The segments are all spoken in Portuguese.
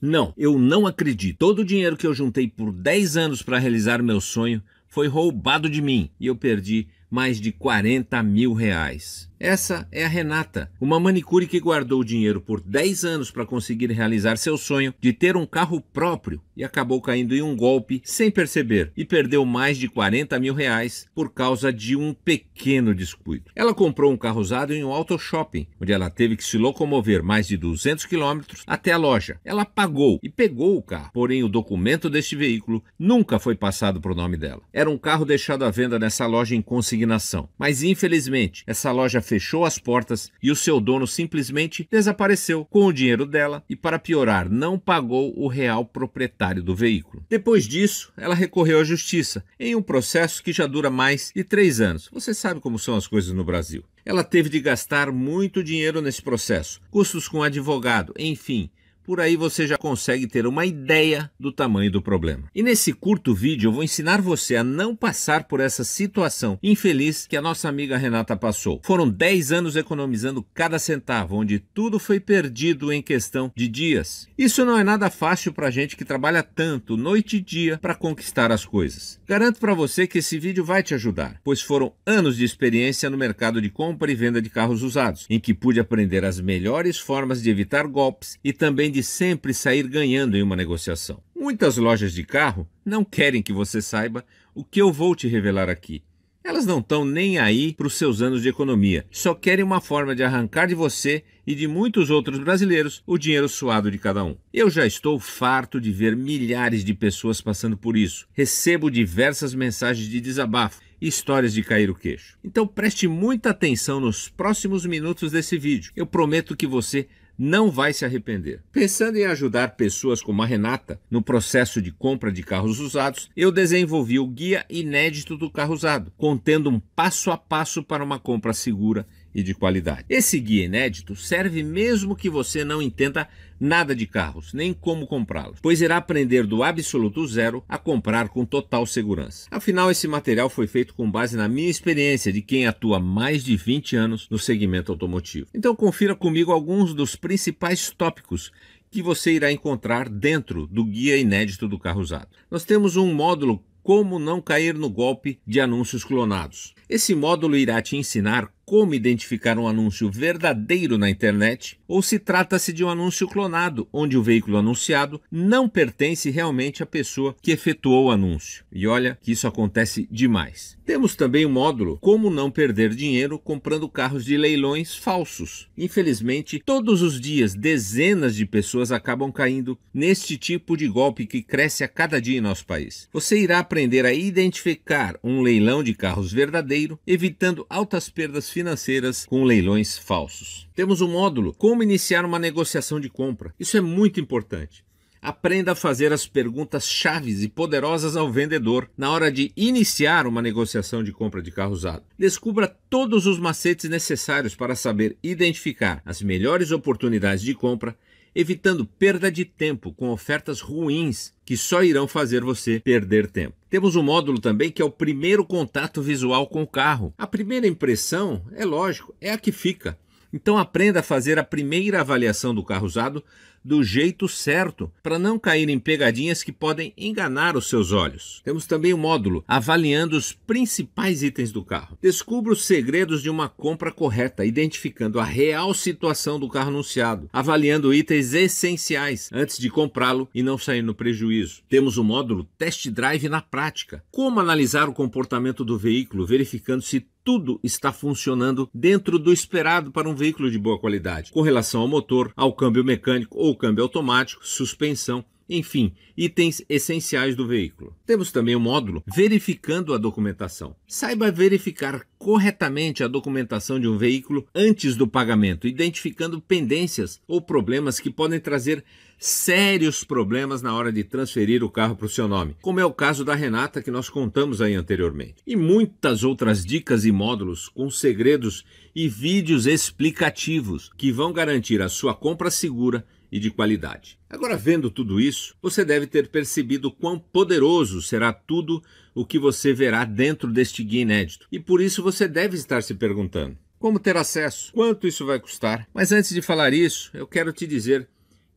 Não, eu não acredito. Todo o dinheiro que eu juntei por 10 anos para realizar meu sonho foi roubado de mim e eu perdi mais de 40 mil reais. Essa é a Renata, uma manicure que guardou dinheiro por 10 anos para conseguir realizar seu sonho de ter um carro próprio e acabou caindo em um golpe sem perceber e perdeu mais de 40 mil reais por causa de um pequeno descuido. Ela comprou um carro usado em um auto shopping, onde ela teve que se locomover mais de 200 quilômetros até a loja. Ela pagou e pegou o carro, porém o documento deste veículo nunca foi passado para o nome dela. Era um carro deixado à venda nessa loja em conseguir indignação. Mas infelizmente, essa loja fechou as portas e o seu dono simplesmente desapareceu com o dinheiro dela e, para piorar, não pagou o real proprietário do veículo. Depois disso, ela recorreu à justiça em um processo que já dura mais de três anos. Você sabe como são as coisas no Brasil. Ela teve de gastar muito dinheiro nesse processo, custos com advogado, enfim, por aí você já consegue ter uma ideia do tamanho do problema. E nesse curto vídeo eu vou ensinar você a não passar por essa situação infeliz que a nossa amiga Renata passou. Foram 10 anos economizando cada centavo, onde tudo foi perdido em questão de dias. Isso não é nada fácil para gente que trabalha tanto, noite e dia, para conquistar as coisas. Garanto para você que esse vídeo vai te ajudar, pois foram anos de experiência no mercado de compra e venda de carros usados, em que pude aprender as melhores formas de evitar golpes e também de de sempre sair ganhando em uma negociação. Muitas lojas de carro não querem que você saiba o que eu vou te revelar aqui. Elas não estão nem aí para os seus anos de economia, só querem uma forma de arrancar de você e de muitos outros brasileiros o dinheiro suado de cada um. Eu já estou farto de ver milhares de pessoas passando por isso. Recebo diversas mensagens de desabafo e histórias de cair o queixo. Então preste muita atenção nos próximos minutos desse vídeo. Eu prometo que você não vai se arrepender. Pensando em ajudar pessoas como a Renata no processo de compra de carros usados, eu desenvolvi o guia inédito do carro usado, contendo um passo a passo para uma compra segura e de qualidade. Esse guia inédito serve mesmo que você não entenda nada de carros, nem como comprá-los, pois irá aprender do absoluto zero a comprar com total segurança. Afinal, esse material foi feito com base na minha experiência de quem atua mais de 20 anos no segmento automotivo. Então, confira comigo alguns dos principais tópicos que você irá encontrar dentro do guia inédito do carro usado. Nós temos um módulo como não cair no golpe de anúncios clonados. Esse módulo irá te ensinar como identificar um anúncio verdadeiro na internet ou se trata-se de um anúncio clonado, onde o veículo anunciado não pertence realmente à pessoa que efetuou o anúncio. E olha que isso acontece demais. Temos também o um módulo Como não perder dinheiro comprando carros de leilões falsos. Infelizmente, todos os dias dezenas de pessoas acabam caindo neste tipo de golpe que cresce a cada dia em nosso país. Você irá aprender a identificar um leilão de carros verdadeiro, evitando altas perdas financeiras financeiras com leilões falsos. Temos o um módulo Como iniciar uma negociação de compra. Isso é muito importante. Aprenda a fazer as perguntas chaves e poderosas ao vendedor na hora de iniciar uma negociação de compra de carro usado. Descubra todos os macetes necessários para saber identificar as melhores oportunidades de compra evitando perda de tempo com ofertas ruins que só irão fazer você perder tempo. Temos um módulo também que é o primeiro contato visual com o carro. A primeira impressão, é lógico, é a que fica. Então aprenda a fazer a primeira avaliação do carro usado do jeito certo, para não cair em pegadinhas que podem enganar os seus olhos. Temos também o um módulo avaliando os principais itens do carro. Descubra os segredos de uma compra correta, identificando a real situação do carro anunciado, avaliando itens essenciais antes de comprá-lo e não sair no prejuízo. Temos o um módulo test drive na prática. Como analisar o comportamento do veículo, verificando se tudo está funcionando dentro do esperado para um veículo de boa qualidade, com relação ao motor, ao câmbio mecânico ou câmbio automático, suspensão, enfim, itens essenciais do veículo. Temos também o módulo verificando a documentação. Saiba verificar corretamente a documentação de um veículo antes do pagamento, identificando pendências ou problemas que podem trazer sérios problemas na hora de transferir o carro para o seu nome, como é o caso da Renata que nós contamos aí anteriormente. E muitas outras dicas e módulos com segredos e vídeos explicativos que vão garantir a sua compra segura e de qualidade. Agora, vendo tudo isso, você deve ter percebido quão poderoso será tudo o que você verá dentro deste guia inédito. E por isso você deve estar se perguntando: como ter acesso? Quanto isso vai custar? Mas antes de falar isso, eu quero te dizer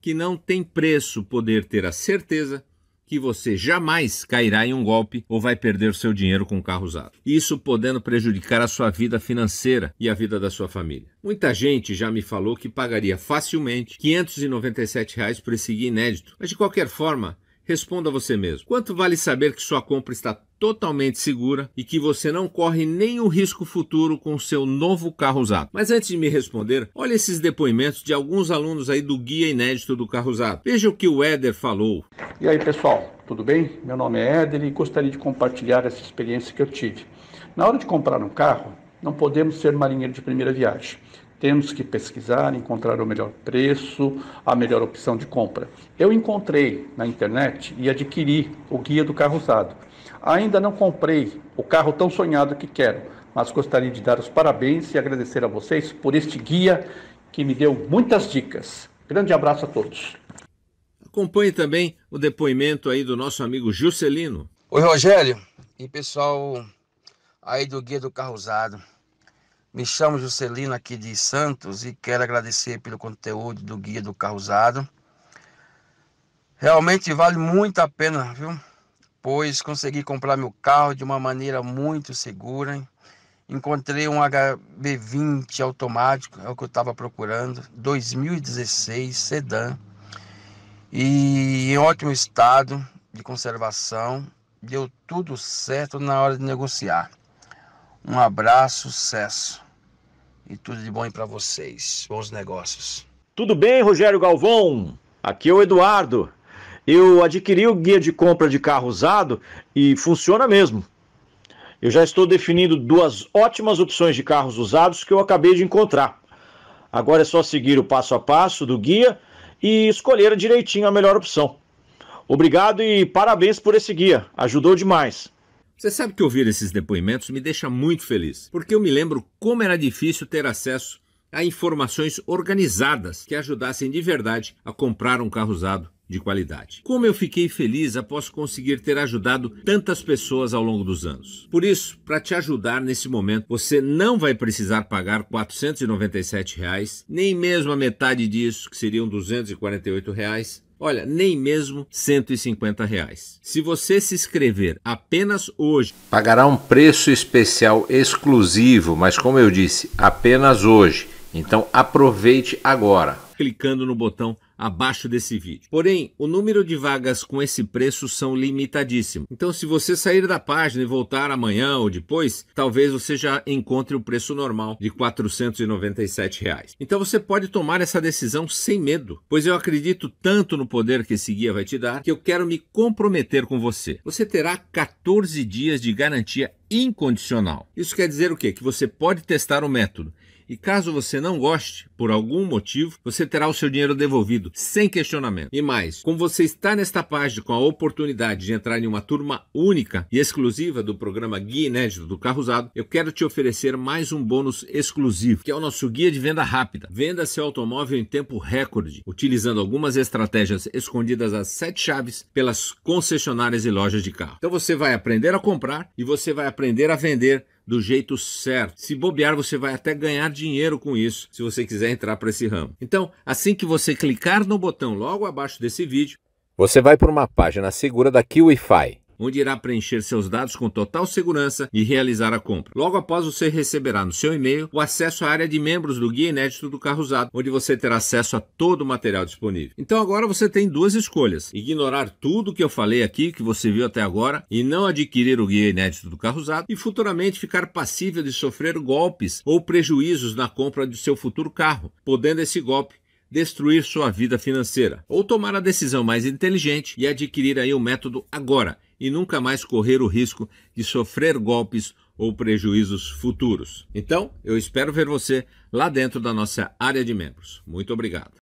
que não tem preço poder ter a certeza que você jamais cairá em um golpe ou vai perder seu dinheiro com o carro usado. Isso podendo prejudicar a sua vida financeira e a vida da sua família. Muita gente já me falou que pagaria facilmente R$ 597 por esse guia inédito, mas de qualquer forma, Responda você mesmo. Quanto vale saber que sua compra está totalmente segura e que você não corre nenhum risco futuro com seu novo carro usado. Mas antes de me responder, olha esses depoimentos de alguns alunos aí do guia inédito do carro usado. Veja o que o Éder falou. E aí, pessoal, tudo bem? Meu nome é Éder e gostaria de compartilhar essa experiência que eu tive. Na hora de comprar um carro, não podemos ser marinheiro de primeira viagem. Temos que pesquisar, encontrar o melhor preço, a melhor opção de compra. Eu encontrei na internet e adquiri o guia do carro usado. Ainda não comprei o carro tão sonhado que quero, mas gostaria de dar os parabéns e agradecer a vocês por este guia que me deu muitas dicas. Grande abraço a todos. Acompanhe também o depoimento aí do nosso amigo Juscelino. Oi, Rogério e pessoal aí do Guia do Carro Usado. Me chamo Juscelino aqui de Santos e quero agradecer pelo conteúdo do Guia do Carro Usado. Realmente vale muito a pena, viu? Pois consegui comprar meu carro de uma maneira muito segura. Hein? Encontrei um HB20 automático, é o que eu estava procurando, 2016 sedã. E em ótimo estado de conservação, deu tudo certo na hora de negociar. Um abraço, sucesso e tudo de bom para vocês. Bons negócios. Tudo bem, Rogério Galvão? Aqui é o Eduardo. Eu adquiri o guia de compra de carro usado e funciona mesmo. Eu já estou definindo duas ótimas opções de carros usados que eu acabei de encontrar. Agora é só seguir o passo a passo do guia e escolher direitinho a melhor opção. Obrigado e parabéns por esse guia, ajudou demais. Você sabe que ouvir esses depoimentos me deixa muito feliz, porque eu me lembro como era difícil ter acesso a informações organizadas que ajudassem de verdade a comprar um carro usado de qualidade. Como eu fiquei feliz após conseguir ter ajudado tantas pessoas ao longo dos anos. Por isso, para te ajudar nesse momento, você não vai precisar pagar R$ 497, reais, nem mesmo a metade disso, que seriam R$ 248, reais, Olha, nem mesmo 150 reais. Se você se inscrever apenas hoje, pagará um preço especial exclusivo, mas como eu disse, apenas hoje. Então aproveite agora. Clicando no botão abaixo desse vídeo. Porém, o número de vagas com esse preço são limitadíssimo. Então, se você sair da página e voltar amanhã ou depois, talvez você já encontre o preço normal de R$ 497. Reais. Então, você pode tomar essa decisão sem medo, pois eu acredito tanto no poder que esse guia vai te dar que eu quero me comprometer com você. Você terá 14 dias de garantia incondicional. Isso quer dizer o quê? Que você pode testar o método e caso você não goste, por algum motivo, você terá o seu dinheiro devolvido, sem questionamento. E mais, como você está nesta página com a oportunidade de entrar em uma turma única e exclusiva do programa Guia Inédito do Carro Usado, eu quero te oferecer mais um bônus exclusivo, que é o nosso guia de venda rápida. Venda seu automóvel em tempo recorde, utilizando algumas estratégias escondidas às sete chaves pelas concessionárias e lojas de carro. Então você vai aprender a comprar e você vai aprender a vender do jeito certo. Se bobear, você vai até ganhar dinheiro com isso, se você quiser entrar para esse ramo. Então, assim que você clicar no botão logo abaixo desse vídeo, você vai para uma página segura da KiwiFi onde irá preencher seus dados com total segurança e realizar a compra. Logo após, você receberá no seu e-mail o acesso à área de membros do Guia Inédito do Carro Usado, onde você terá acesso a todo o material disponível. Então agora você tem duas escolhas: ignorar tudo que eu falei aqui, que você viu até agora, e não adquirir o Guia Inédito do Carro Usado, e futuramente ficar passível de sofrer golpes ou prejuízos na compra do seu futuro carro, podendo esse golpe destruir sua vida financeira, ou tomar a decisão mais inteligente e adquirir aí o método agora e nunca mais correr o risco de sofrer golpes ou prejuízos futuros. Então, eu espero ver você lá dentro da nossa área de membros. Muito obrigado.